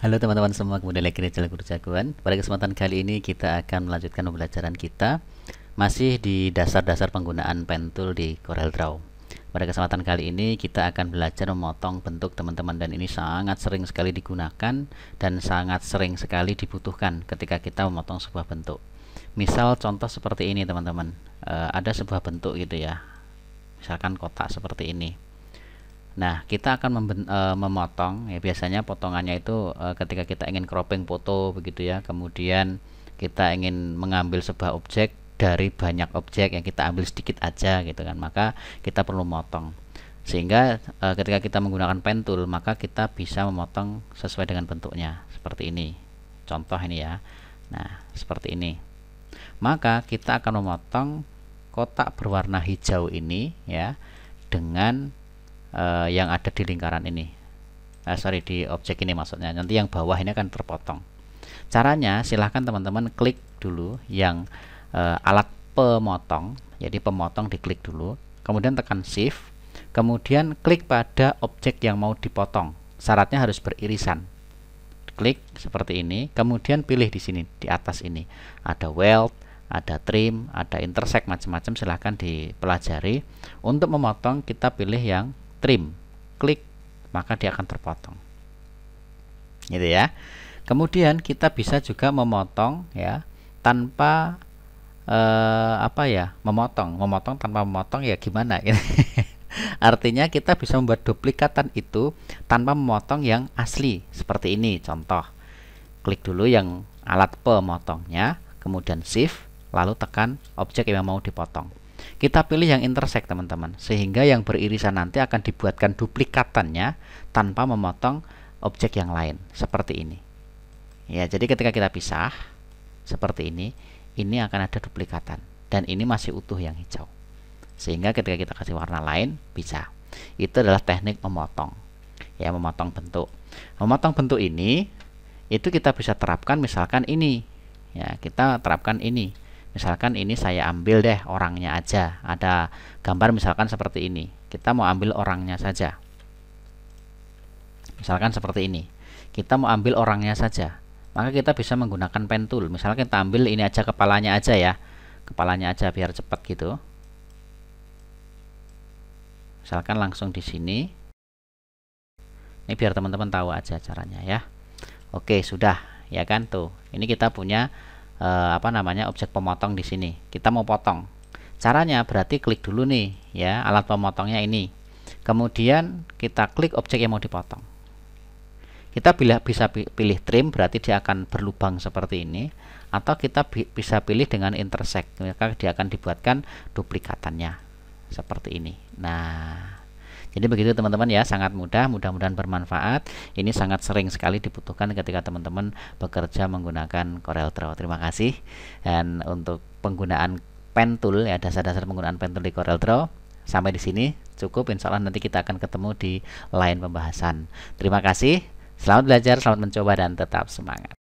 Halo teman-teman semua, kemudian lagi di channel Guru Jagoan Pada kesempatan kali ini kita akan melanjutkan pembelajaran kita Masih di dasar-dasar penggunaan pen tool di Corel Draw Pada kesempatan kali ini kita akan belajar memotong bentuk teman-teman Dan ini sangat sering sekali digunakan Dan sangat sering sekali dibutuhkan ketika kita memotong sebuah bentuk Misal contoh seperti ini teman-teman e, Ada sebuah bentuk gitu ya Misalkan kotak seperti ini Nah, kita akan memben, e, memotong ya biasanya potongannya itu e, ketika kita ingin cropping foto begitu ya. Kemudian kita ingin mengambil sebuah objek dari banyak objek yang kita ambil sedikit aja gitu kan. Maka kita perlu motong. Sehingga e, ketika kita menggunakan pen tool maka kita bisa memotong sesuai dengan bentuknya seperti ini. Contoh ini ya. Nah, seperti ini. Maka kita akan memotong kotak berwarna hijau ini ya dengan uh, yang ada di lingkaran ini uh, sorry di objek ini maksudnya nanti yang bawah ini akan terpotong caranya silahkan teman-teman klik dulu yang uh, alat pemotong jadi pemotong diklik dulu kemudian tekan shift kemudian klik pada objek yang mau dipotong syaratnya harus beririsan klik seperti ini kemudian pilih di sini di atas ini ada weld ada trim ada intersect macam-macam silahkan dipelajari untuk memotong kita pilih yang trim klik maka dia akan terpotong gitu ya kemudian kita bisa juga memotong ya tanpa eh, apa ya memotong memotong tanpa memotong ya gimana artinya kita bisa membuat duplikatan itu tanpa memotong yang asli seperti ini contoh klik dulu yang alat pemotongnya kemudian shift lalu tekan objek yang mau dipotong kita pilih yang intersect teman-teman, sehingga yang beririsan nanti akan dibuatkan duplikatannya tanpa memotong objek yang lain, seperti ini. Ya, jadi ketika kita pisah seperti ini, ini akan ada duplikatan dan ini masih utuh yang hijau. Sehingga ketika kita kasih warna lain bisa. Itu adalah teknik memotong. Ya, memotong bentuk. Memotong bentuk ini itu kita bisa terapkan misalkan ini. Ya, kita terapkan ini misalkan ini saya ambil deh orangnya aja ada gambar misalkan seperti ini kita mau ambil orangnya saja misalkan seperti ini kita mau ambil orangnya saja maka kita bisa menggunakan pen tool misalkan kita ambil ini aja kepalanya aja ya kepalanya aja biar cepat gitu misalkan langsung di sini ini biar teman-teman tahu aja caranya ya oke sudah ya kan tuh ini kita punya eh, apa namanya objek pemotong di sini kita mau potong caranya berarti klik dulu nih ya alat pemotongnya ini kemudian kita klik objek yang mau dipotong kita bila bisa pilih trim berarti dia akan berlubang seperti ini atau kita bi bisa pilih dengan intersect maka dia akan dibuatkan duplikatannya seperti ini nah jadi begitu teman-teman ya, sangat mudah, mudah-mudahan bermanfaat. Ini sangat sering sekali dibutuhkan ketika teman-teman bekerja menggunakan Corel Draw. Terima kasih. Dan untuk penggunaan pen tool ya, dasar-dasar penggunaan pen tool di Corel Draw sampai di sini cukup insya Allah nanti kita akan ketemu di lain pembahasan terima kasih selamat belajar selamat mencoba dan tetap semangat